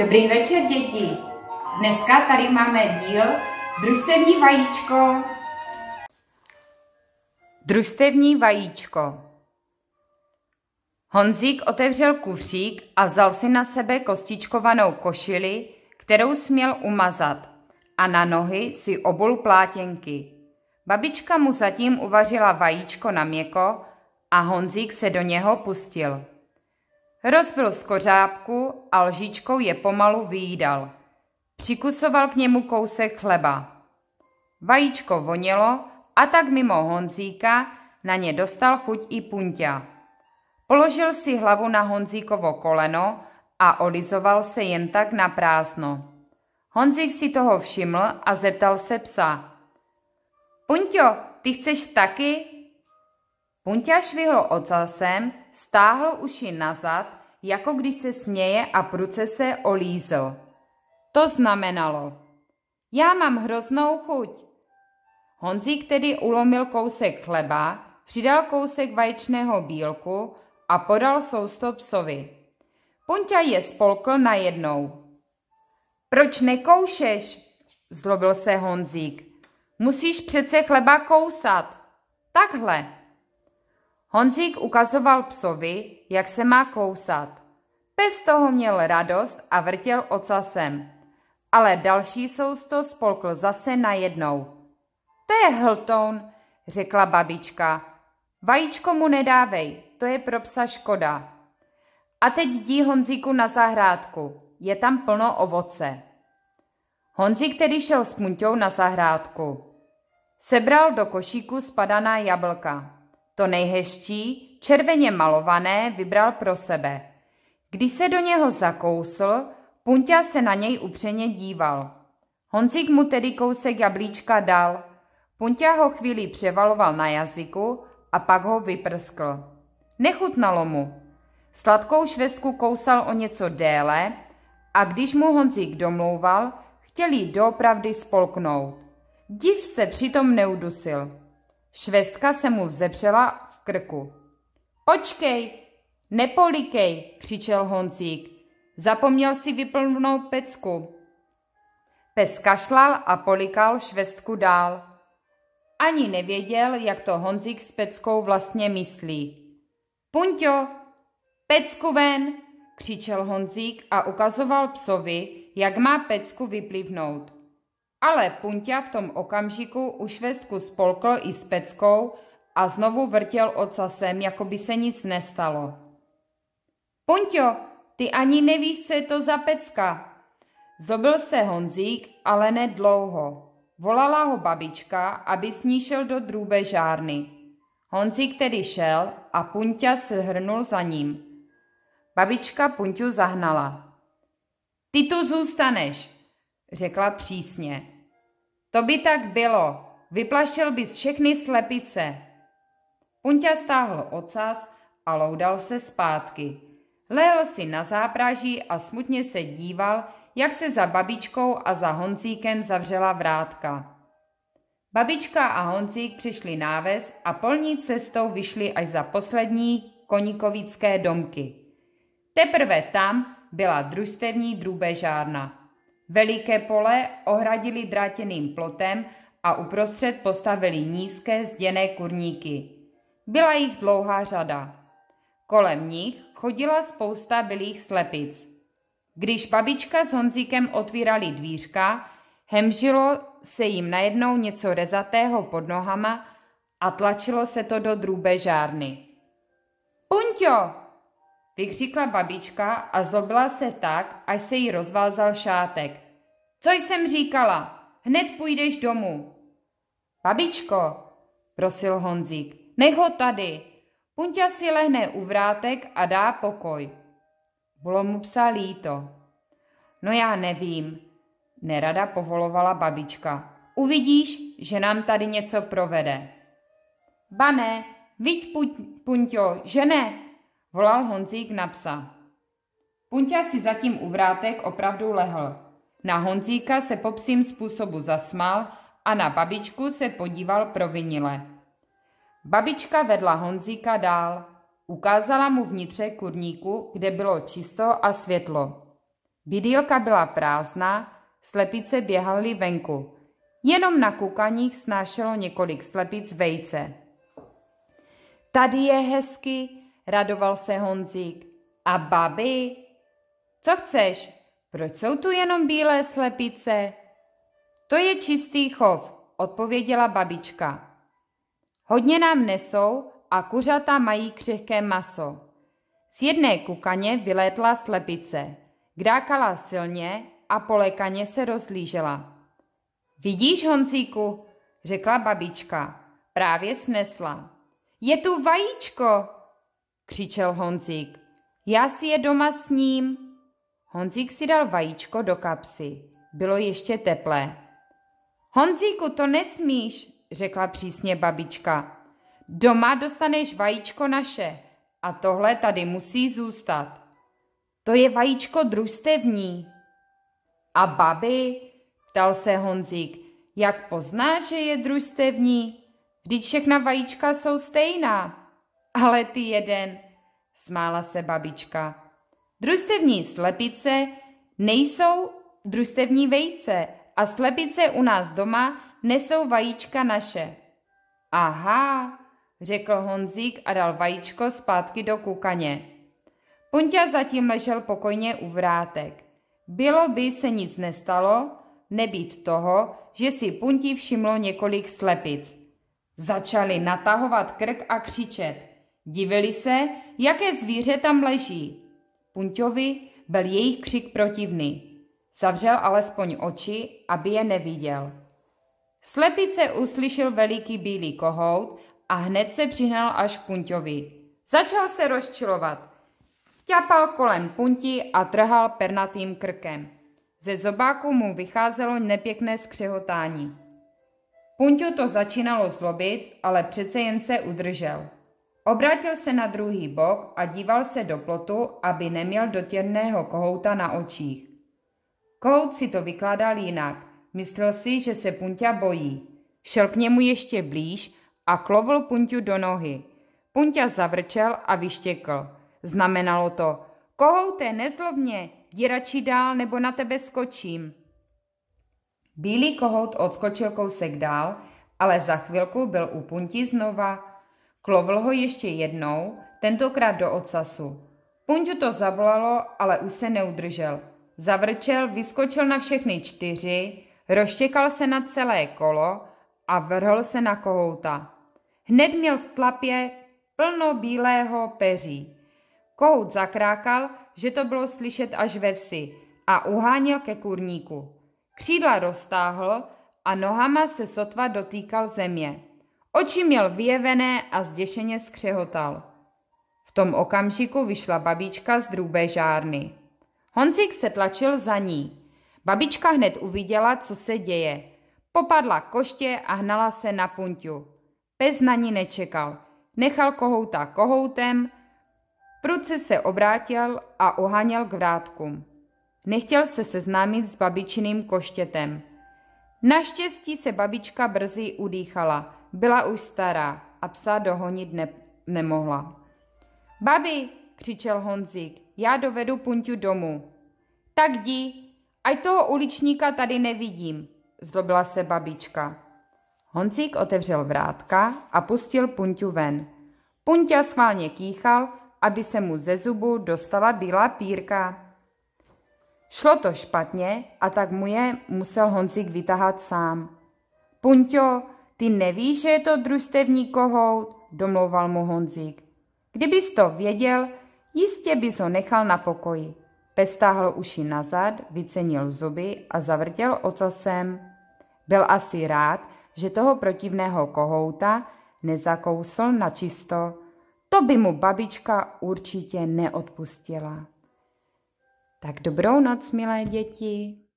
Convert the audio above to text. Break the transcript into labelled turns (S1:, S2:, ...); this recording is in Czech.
S1: Dobrý večer, děti! Dneska tady máme díl Družstevní vajíčko. Družstevní vajíčko Honzík otevřel kufřík a vzal si na sebe kostičkovanou košili, kterou směl umazat a na nohy si obul plátěnky. Babička mu zatím uvařila vajíčko na měko a Honzík se do něho pustil. Rozbil z kořápku a lžičkou je pomalu výjídal. Přikusoval k němu kousek chleba. Vajíčko vonělo a tak mimo Honzíka na ně dostal chuť i punťa. Položil si hlavu na Honzíkovo koleno a olizoval se jen tak na prázdno. Honzík si toho všiml a zeptal se psa. Punťo, ty chceš taky? Punťa švihlo ocasem, stáhl uši nazad, jako když se směje a pruce se olízl. To znamenalo, já mám hroznou chuť. Honzík tedy ulomil kousek chleba, přidal kousek vaječného bílku a podal sousto psovi. Punťa je spolkl najednou. Proč nekoušeš? Zlobil se Honzík. Musíš přece chleba kousat. Takhle. Honzík ukazoval psovi, jak se má kousat. Pes toho měl radost a vrtěl ocasem. Ale další sousto spolkl zase najednou. To je hltoun, řekla babička. Vajíčko mu nedávej, to je pro psa škoda. A teď dí Honzíku na zahrádku, je tam plno ovoce. Honzík tedy šel s Punťou na zahrádku. Sebral do košíku spadaná jablka. To nejhezčí, červeně malované, vybral pro sebe. Když se do něho zakousl, Punťa se na něj upřeně díval. Honcík mu tedy kousek jablíčka dal. Punťa ho chvíli převaloval na jazyku a pak ho vyprskl. Nechutnalo mu. Sladkou švestku kousal o něco déle a když mu Honcík domlouval, chtěl jí doopravdy spolknout. Div se přitom neudusil. Švestka se mu vzepřela v krku. Počkej, nepolikej, křičel Honcík. Zapomněl si vyplnout pecku. Pes kašlal a polikal švestku dál. Ani nevěděl, jak to Honzík s peckou vlastně myslí. Punťo, pecku ven, křičel Honzík a ukazoval psovi, jak má pecku vyplivnout. Ale Punťa v tom okamžiku už švestku spolkl i s peckou a znovu vrtěl ocasem, jako by se nic nestalo. Punťo, ty ani nevíš, co je to za pecka. Zdobil se Honzík, ale nedlouho. Volala ho babička, aby s ní šel do drůbe žárny. Honzík tedy šel a Punťa se hrnul za ním. Babička Punťu zahnala. Ty tu zůstaneš, řekla přísně. To by tak bylo, vyplašil bys všechny slepice. Punťa stáhl ocas a loudal se zpátky. Lehl si na zápraží a smutně se díval, jak se za babičkou a za Honcíkem zavřela vrátka. Babička a Honcík přišli náves a polní cestou vyšli až za poslední koníkovické domky. Teprve tam byla družstevní drůbežárna – Veliké pole ohradili drátěným plotem a uprostřed postavili nízké zděné kurníky. Byla jich dlouhá řada. Kolem nich chodila spousta bylých slepic. Když babička s Honzíkem otvírali dvířka, hemžilo se jim najednou něco rezatého pod nohama a tlačilo se to do drůbe žárny. Punťo! vykřikla babička a zlobila se tak, až se jí rozvázal šátek – co jsem říkala? Hned půjdeš domů. Babičko, prosil Honzík, nech ho tady. Punťa si lehne u vrátek a dá pokoj. Bylo mu psa líto. No já nevím, nerada povolovala babička. Uvidíš, že nám tady něco provede. Bane, ne, viď Punťo, že ne, volal Honzík na psa. Punťa si zatím u vrátek opravdu lehl. Na Honzíka se po psím způsobu zasmál a na babičku se podíval provinile. Babička vedla Honzíka dál. Ukázala mu vnitře kurníku, kde bylo čisto a světlo. Bydýlka byla prázdná, slepice běhaly venku. Jenom na kukaních snášelo několik slepic vejce. Tady je hezky, radoval se Honzík. A babi? Co chceš? Proč jsou tu jenom bílé slepice? To je čistý chov, odpověděla babička. Hodně nám nesou a kuřata mají křehké maso. Z jedné kukaně vylétla slepice, kdákala silně a polekaně se rozlížela. Vidíš, Honcíku, řekla babička, právě snesla. Je tu vajíčko, křičel Honcík. Já si je doma s ním. Honzík si dal vajíčko do kapsy. Bylo ještě teplé. Honzíku, to nesmíš, řekla přísně babička. Doma dostaneš vajíčko naše a tohle tady musí zůstat. To je vajíčko družstevní. A babi, ptal se Honzík, jak poznáš, že je družstevní? Vždyť všechna vajíčka jsou stejná. Ale ty jeden, smála se babička. Družstevní slepice nejsou družstevní vejce a slepice u nás doma nesou vajíčka naše. Aha, řekl Honzík a dal vajíčko zpátky do kukaně. Pontia zatím ležel pokojně u vrátek. Bylo by se nic nestalo, nebýt toho, že si Punti všimlo několik slepic. Začali natahovat krk a křičet. Divili se, jaké zvíře tam leží. Punťovi byl jejich křik protivný. Zavřel alespoň oči, aby je neviděl. Slepice uslyšel veliký bílý kohout a hned se přihnal až k Punťovi. Začal se rozčilovat. Ťapal kolem Punti a trhal pernatým krkem. Ze zobáku mu vycházelo nepěkné skřehotání. Punťu to začínalo zlobit, ale přece jen se udržel. Obrátil se na druhý bok a díval se do plotu, aby neměl dotěrného kohouta na očích. Kohout si to vykládal jinak. Myslel si, že se Punťa bojí. Šel k němu ještě blíž a klovl Punťu do nohy. Punťa zavrčel a vyštěkl. Znamenalo to, kohoute, nezlob mě, jdi radši dál, nebo na tebe skočím. Bílý kohout odskočil kousek dál, ale za chvilku byl u Punti znova. Klovl ho ještě jednou, tentokrát do ocasu. Punťu to zavolalo, ale už se neudržel. Zavrčel, vyskočil na všechny čtyři, roštěkal se na celé kolo a vrhl se na kohouta. Hned měl v tlapě plno bílého peří. Kohout zakrákal, že to bylo slyšet až ve vsi a uháněl ke kurníku. Křídla roztáhl a nohama se sotva dotýkal země. Oči měl vyjevené a zděšeně skřehotal. V tom okamžiku vyšla babička z drůbé žárny. Honzik se tlačil za ní. Babička hned uviděla, co se děje. Popadla koště a hnala se na punťu. Pes na ní nečekal. Nechal kohouta kohoutem, Prudce se obrátil a oháněl k vrátkům. Nechtěl se seznámit s babičiným koštětem. Naštěstí se babička brzy udýchala – byla už stará a psa dohonit ne- nemohla. Babi, křičel Honzík, já dovedu Punťu domů. Tak jdi, ať toho uličníka tady nevidím, zlobila se babička. Honzík otevřel vrátka a pustil Punťu ven. Punťa schválně kýchal, aby se mu ze zubu dostala bílá pírka. Šlo to špatně a tak mu je musel Honzík vytahat sám. Punťo, ty nevíš, že je to družstevní kohout, domlouval mu Honzík. Kdybys to věděl, jistě bys ho nechal na pokoji. Pes táhl uši nazad, vycenil zuby a zavrtěl ocasem. Byl asi rád, že toho protivného kohouta nezakousl načisto. To by mu babička určitě neodpustila. Tak dobrou noc, milé děti.